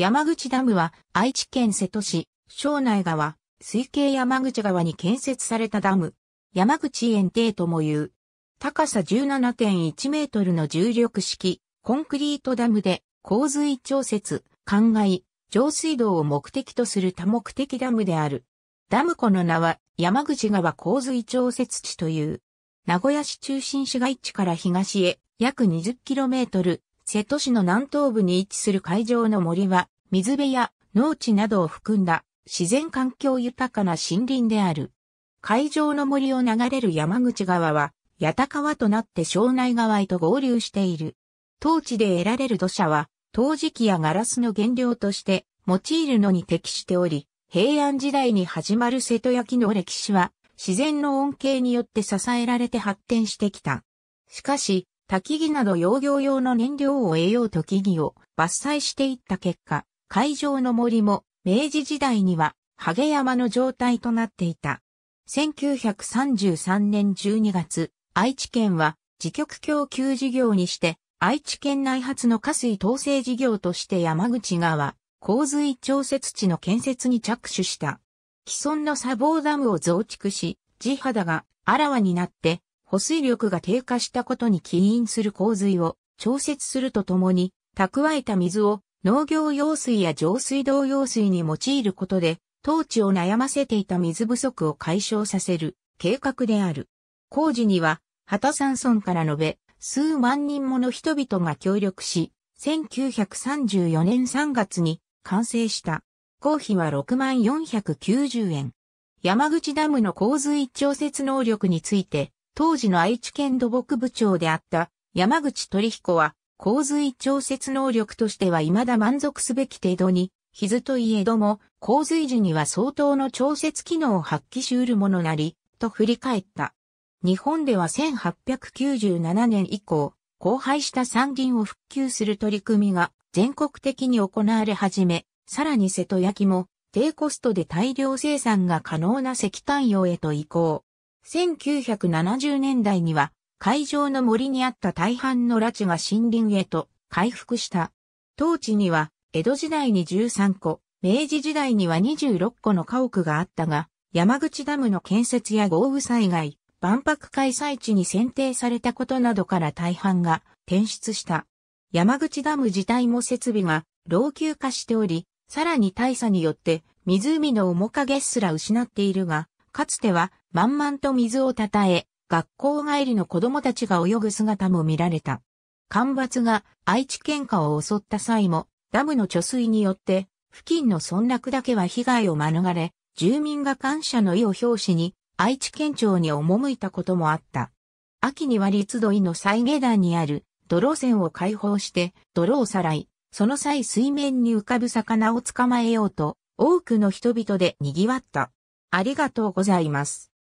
山口ダムは愛知県瀬戸市、庄内川、水系山口川に建設されたダム。山口園庭とも言う。高さ17.1メートルの重力式、コンクリートダムで、洪水調節、灌漑、上水道を目的とする多目的ダムである。ダム湖の名は山口川洪水調節地という。名古屋市中心市街地から東へ約 20km、瀬戸市の南東部に位置する海上の森は、水辺や農地などを含んだ自然環境豊かな森林である。海上の森を流れる山口川は、八田川となって庄内川へと合流している。当地で得られる土砂は、陶磁器やガラスの原料として用いるのに適しており、平安時代に始まる瀬戸焼の歴史は、自然の恩恵によって支えられて発展してきた。しかし、焚き木など養業用の燃料を得ようと木々を伐採していった結果、海上の森も明治時代にはハゲ山の状態となっていた。1933年12月、愛知県は自局供給事業にして愛知県内発の下水統制事業として山口川洪水調節地の建設に着手した。既存の砂防ダムを増築し、地肌があらわになって保水力が低下したことに起因する洪水を調節するとともに、蓄えた水を農業用水や上水道用水に用いることで、当地を悩ませていた水不足を解消させる計画である。工事には、畑山村から延べ、数万人もの人々が協力し、1934年3月に完成した。工費は6490円。山口ダムの洪水調節能力について、当時の愛知県土木部長であった山口取彦は、洪水調節能力としては未だ満足すべき程度に、傷といえども、洪水時には相当の調節機能を発揮しうるものなり、と振り返った。日本では1897年以降、荒廃した山林を復旧する取り組みが全国的に行われ始め、さらに瀬戸焼も低コストで大量生産が可能な石炭用へと移行。1970年代には会場の森にあった大半の拉致が森林へと回復した。当地には江戸時代に13個、明治時代には26個の家屋があったが、山口ダムの建設や豪雨災害、万博開催地に選定されたことなどから大半が転出した。山口ダム自体も設備が老朽化しており、さらに大差によって湖の面影すら失っているが、かつては満々と水をたたえ、学校帰りの子供たちが泳ぐ姿も見られた。干ばつが愛知県下を襲った際も、ダムの貯水によって、付近の村落だけは被害を免れ、住民が感謝の意を表しに、愛知県庁に赴いたこともあった。秋には立土井の再下段にある、泥船を解放して、泥をさらい、その際水面に浮かぶ魚を捕まえようと、多くの人々で賑わった。ありがとうございます。